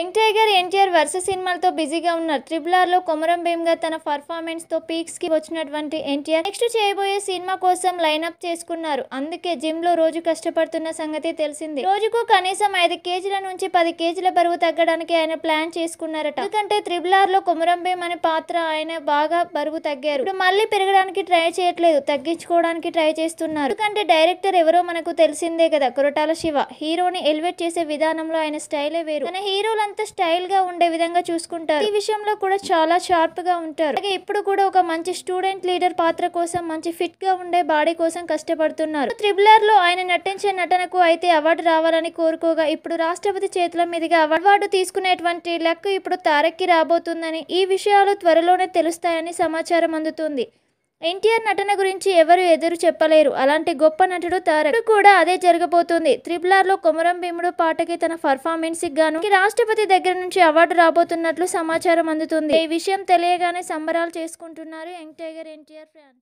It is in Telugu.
యంగ్ టైగర్ ఎన్టీఆర్ వరుస సినిమాలతో బిజీగా ఉన్నారు ట్రిపుల్ ఆర్ లో కొమరం భీమ్గా తన పర్ఫార్మెన్స్ తో పీక్స్ కి వచ్చినటువంటి ఎన్టీఆర్ నెక్స్ట్ చేయబోయే సినిమా కోసం లైన్అప్ చేసుకున్నారు అందుకే జిమ్ లో రోజు కష్టపడుతున్న సంగతి తెలిసింది రోజుకు కనీసం ఐదు కేజీల నుంచి పది కేజీల బరువు తగ్గడానికి ఆయన ప్లాన్ చేసుకున్నారట ఎందుకంటే ట్రిపుల్ ఆర్ లో కొమరం భీమ్ అనే పాత్ర ఆయన బాగా బరువు తగ్గారు ఇప్పుడు మళ్ళీ పెరగడానికి ట్రై చేయట్లేదు తగ్గించుకోవడానికి ట్రై చేస్తున్నారు ఎందుకంటే డైరెక్టర్ ఎవరో మనకు తెలిసిందే కదా కొరటాల శివ హీరోని ఎలివేట్ చేసే విధానంలో ఆయన స్టైలే వేరు తన హీరోలు అంత స్టైల్ గా ఉండే విధంగా చూసుకుంటారు ఈ విషయంలో కూడా చాలా షార్ప్గా ఉంటారు అలాగే ఇప్పుడు కూడా ఒక మంచి స్టూడెంట్ లీడర్ పాత్ర కోసం మంచి ఫిట్ గా ఉండే బాడీ కోసం కష్టపడుతున్నారు లో ఆయన నటించే నటనకు అయితే అవార్డు రావాలని కోరుకోగా ఇప్పుడు రాష్ట్రపతి చేతుల మీదుగా అవార్డు తీసుకునేటువంటి లెక్క ఇప్పుడు తారక్కి రాబోతుందని ఈ విషయాలు త్వరలోనే తెలుస్తాయని సమాచారం అందుతుంది ఎన్టీఆర్ నటన గురించి ఎవరు ఎదురు చెప్పలేరు అలాంటి గొప్ప నటుడు తారక్ కూడా అదే జరగబోతుంది త్రిబుల్ ఆర్ లో కొమరం భీముడు పాటకి తన పర్ఫార్మెన్స్ గాను రాష్ట్రపతి దగ్గర నుంచి అవార్డు రాబోతున్నట్లు సమాచారం అందుతుంది ఈ విషయం తెలియగానే సంబరాలు చేసుకుంటున్నారు యంగ్ టైగర్ ఎన్టీఆర్ ఫ్యాన్స్